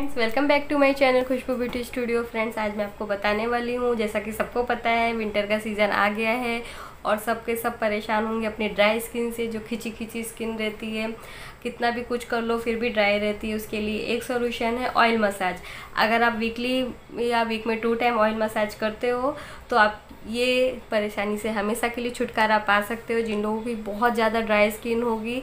friends welcome back to my channel Khushboo beauty studio friends आज मैं आपको बताने वाली हूँ जैसा कि सबको पता है विंटर का सीज़न आ गया है और सबके सब परेशान होंगे अपनी ड्राई स्किन से जो खिंची खिंची स्किन रहती है कितना भी कुछ कर लो फिर भी ड्राई रहती है उसके लिए एक सोल्यूशन है ऑयल मसाज अगर आप वीकली या वीक में टू टाइम ऑयल मसाज करते हो तो आप ये परेशानी से हमेशा के लिए छुटकारा पा सकते हो जिन लोगों की बहुत ज़्यादा ड्राई स्किन होगी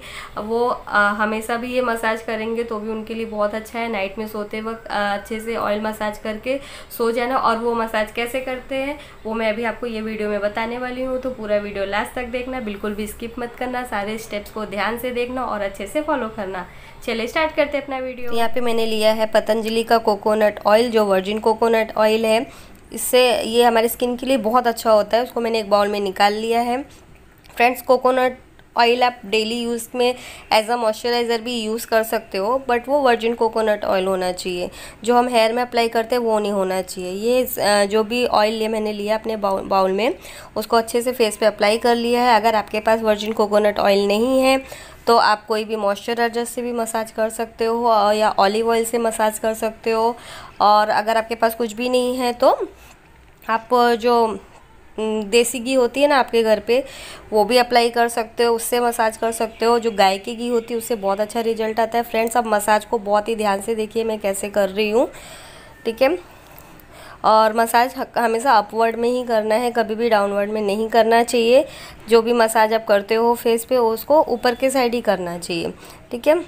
वो आ, हमेशा भी ये मसाज करेंगे तो भी उनके लिए बहुत अच्छा है नाइट में सोते वक्त अच्छे से ऑयल मसाज करके सो जाना और वो मसाज कैसे करते हैं वो मैं अभी आपको ये वीडियो में बताने वाली हूँ तो पूरा वीडियो लास्ट तक देखना बिल्कुल भी स्किप मत करना सारे स्टेप्स को ध्यान से देखना और अच्छे से फॉलो करना चले स्टार्ट करते हैं अपना वीडियो तो यहाँ पे मैंने लिया है पतंजलि का कोकोनट ऑयल जो वर्जिन कोकोनट ऑयल है इससे ये हमारे स्किन के लिए बहुत अच्छा होता है उसको मैंने एक बाउल में निकाल लिया है फ्रेंड्स कोकोनट ऑयल आप डेली यूज़ में एज अ मॉइस्चराइज़र भी यूज़ कर सकते हो बट वो वर्जिन कोकोनट ऑयल होना चाहिए जो हम हेयर में अप्लाई करते हैं वो नहीं होना चाहिए ये जो भी ऑयल ये मैंने लिया अपने बाउल में उसको अच्छे से फेस पे अप्लाई कर लिया है अगर आपके पास वर्जिन कोकोनट ऑयल नहीं है तो आप कोई भी मॉइस्चराइजर से भी मसाज कर सकते हो या ऑलिव ऑयल से मसाज कर सकते हो और अगर आपके पास कुछ भी नहीं है तो आप जो देसी घी होती है ना आपके घर पे वो भी अप्लाई कर सकते हो उससे मसाज कर सकते हो जो गाय की घी होती है उससे बहुत अच्छा रिजल्ट आता है फ्रेंड्स अब मसाज को बहुत ही ध्यान से देखिए मैं कैसे कर रही हूँ ठीक है और मसाज हमेशा अपवर्ड में ही करना है कभी भी डाउनवर्ड में नहीं करना चाहिए जो भी मसाज आप करते हो फेस पे उसको ऊपर के साइड ही करना चाहिए ठीक है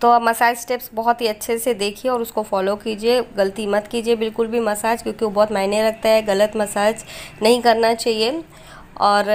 तो आप मसाज स्टेप्स बहुत ही अच्छे से देखिए और उसको फॉलो कीजिए गलती मत कीजिए बिल्कुल भी मसाज क्योंकि वो बहुत मायने रखता है गलत मसाज नहीं करना चाहिए और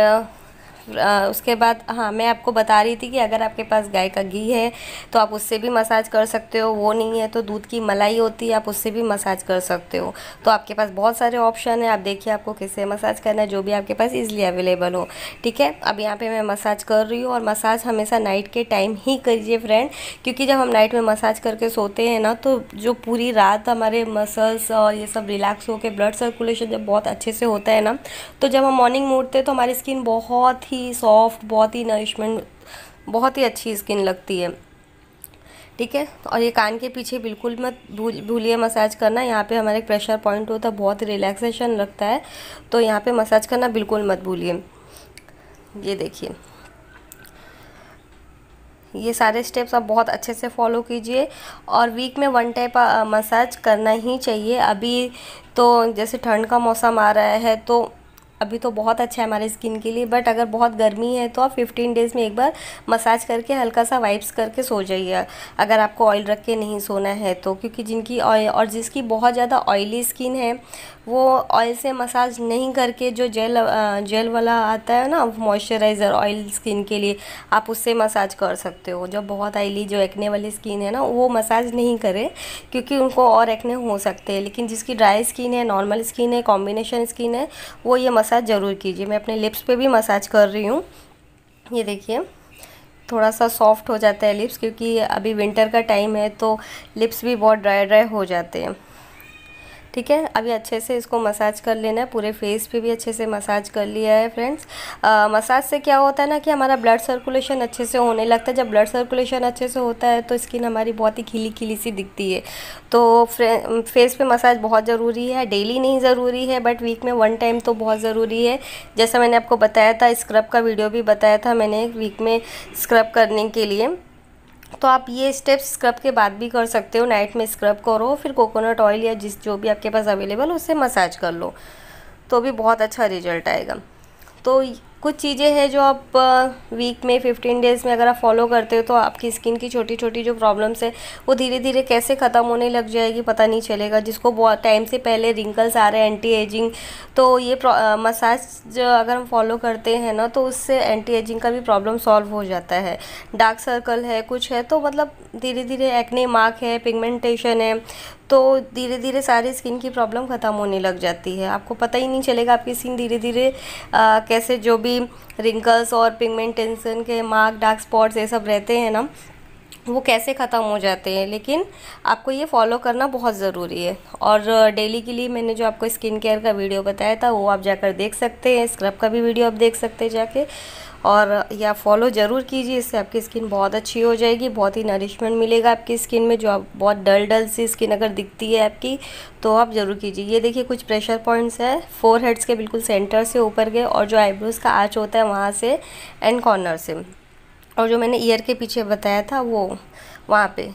उसके बाद हाँ मैं आपको बता रही थी कि अगर आपके पास गाय का घी है तो आप उससे भी मसाज कर सकते हो वो नहीं है तो दूध की मलाई होती है आप उससे भी मसाज कर सकते हो तो आपके पास बहुत सारे ऑप्शन है आप देखिए आपको किससे मसाज करना है जो भी आपके पास ईजिली अवेलेबल हो ठीक है अब यहाँ पर मैं मसाज कर रही हूँ और मसाज हमेशा नाइट के टाइम ही करिए फ्रेंड क्योंकि जब हम नाइट में मसाज करके सोते हैं ना तो जो पूरी रात हमारे मसल्स और ये सब रिलैक्स होकर ब्लड सर्कुलेशन जब बहुत अच्छे से होता है ना तो जब हम मॉर्निंग में उठते हैं तो हमारी स्किन बहुत ही ही सॉफ्ट बहुत ही नरिशमेंट बहुत ही अच्छी स्किन लगती है ठीक है और ये कान के पीछे बिल्कुल मत भूल भूलिए मसाज करना यहाँ पे हमारे प्रेशर पॉइंट होता है बहुत रिलैक्सेशन लगता है तो यहाँ पे मसाज करना बिल्कुल मत भूलिए ये देखिए ये सारे स्टेप्स आप बहुत अच्छे से फॉलो कीजिए और वीक में वन टाइप मसाज करना ही चाहिए अभी तो जैसे ठंड का मौसम आ रहा है तो अभी तो बहुत अच्छा है हमारे स्किन के लिए बट अगर बहुत गर्मी है तो आप 15 डेज़ में एक बार मसाज करके हल्का सा वाइप्स करके सो जाइए अगर आपको ऑयल रख के नहीं सोना है तो क्योंकि जिनकी और जिसकी बहुत ज़्यादा ऑयली स्किन है वो ऑयल से मसाज नहीं करके जो जेल जेल वाला आता है ना मॉइस्चराइज़र ऑयल स्किन के लिए आप उससे मसाज कर सकते हो जो बहुत ऑयली जो एक्ने वाली स्किन है ना वो मसाज नहीं करें क्योंकि उनको और एक्ने हो सकते हैं लेकिन जिसकी ड्राई स्किन है नॉर्मल स्किन है कॉम्बिनेशन स्किन है वो ये मसाज मसाज ज़रूर कीजिए मैं अपने लिप्स पे भी मसाज कर रही हूँ ये देखिए थोड़ा सा सॉफ्ट हो जाता है लिप्स क्योंकि अभी विंटर का टाइम है तो लिप्स भी बहुत ड्राई ड्राई हो जाते हैं ठीक है अभी अच्छे से इसको मसाज कर लेना है पूरे फेस पे भी अच्छे से मसाज कर लिया है फ्रेंड्स मसाज से क्या होता है ना कि हमारा ब्लड सर्कुलेशन अच्छे से होने लगता है जब ब्लड सर्कुलेशन अच्छे से होता है तो स्किन हमारी बहुत ही खिली खिली सी दिखती है तो फेस पे मसाज बहुत ज़रूरी है डेली नहीं ज़रूरी है बट वीक में वन टाइम तो बहुत ज़रूरी है जैसा मैंने आपको बताया था स्क्रब का वीडियो भी बताया था मैंने वीक में स्क्रब करने के लिए तो आप ये स्टेप्स स्क्रब के बाद भी कर सकते हो नाइट में स्क्रब करो फिर कोकोनट ऑयल या जिस जो भी आपके पास अवेलेबल उससे मसाज कर लो तो भी बहुत अच्छा रिजल्ट आएगा तो कुछ चीज़ें हैं जो आप वीक में फिफ्टीन डेज़ में अगर आप फॉलो करते हो तो आपकी स्किन की छोटी छोटी जो प्रॉब्लम्स है वो धीरे धीरे कैसे ख़त्म होने लग जाएगी पता नहीं चलेगा जिसको बहुत टाइम से पहले रिंकल्स आ रहे हैं एंटी एजिंग तो ये मसाज अगर हम फॉलो करते हैं ना तो उससे एंटी एजिंग का भी प्रॉब्लम सॉल्व हो जाता है डार्क सर्कल है कुछ है तो मतलब धीरे धीरे एक्ने मार्क है पिगमेंटेशन है तो धीरे धीरे सारी स्किन की प्रॉब्लम ख़त्म होने लग जाती है आपको पता ही नहीं चलेगा आपकी स्किन धीरे धीरे कैसे जो भी भी रिंकल्स और पिगमेंटेशन के मार्क डार्क स्पॉट्स ये सब रहते हैं ना वो कैसे ख़त्म हो जाते हैं लेकिन आपको ये फॉलो करना बहुत ज़रूरी है और डेली के लिए मैंने जो आपको स्किन केयर का वीडियो बताया था वो आप जाकर देख सकते हैं स्क्रब का भी वीडियो आप देख सकते हैं जाके और या फॉलो ज़रूर कीजिए इससे आपकी स्किन बहुत अच्छी हो जाएगी बहुत ही नरिशमेंट मिलेगा आपकी स्किन में जो आप बहुत डल डल सी स्किन अगर दिखती है आपकी तो आप ज़रूर कीजिए ये देखिए कुछ प्रेशर पॉइंट्स है फोर हेड्स के बिल्कुल सेंटर से ऊपर गए और जो आईब्रोज़ का आँच होता है वहाँ से एंड कॉर्नर से और जो मैंने ईयर के पीछे बताया था वो वहाँ पर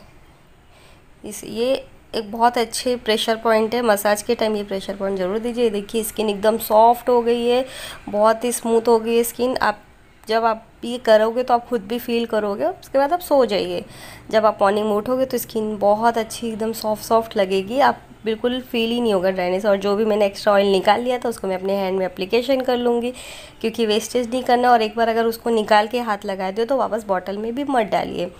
इस ये एक बहुत अच्छे प्रेशर पॉइंट है मसाज के टाइम ये प्रेशर पॉइंट ज़रूर दीजिए देखिए स्किन एकदम सॉफ्ट हो गई है बहुत ही स्मूथ हो गई है स्किन आप जब आप ये करोगे तो आप खुद भी फील करोगे उसके बाद आप सो जाइए जब आप मॉर्निंग में उठोगे तो स्किन बहुत अच्छी एकदम सॉफ्ट सॉफ्ट लगेगी आप बिल्कुल फील ही नहीं होगा ड्राइनेस और जो भी मैंने एक्स्ट्रा ऑयल निकाल लिया था उसको मैं अपने हैंड में अप्लीकेशन कर लूँगी क्योंकि वेस्टेज नहीं करना और एक बार अगर उसको निकाल के हाथ लगा दो तो वापस बॉटल में भी मत डालिए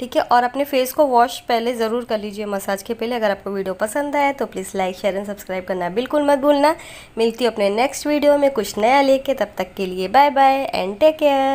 ठीक है और अपने फेस को वॉश पहले ज़रूर कर लीजिए मसाज के पहले अगर आपको वीडियो पसंद आए तो please like share and subscribe करना बिल्कुल मत भूलना मिलती हूँ अपने नेक्स्ट वीडियो में कुछ नया लेके तब तक के लिए bye bye and take care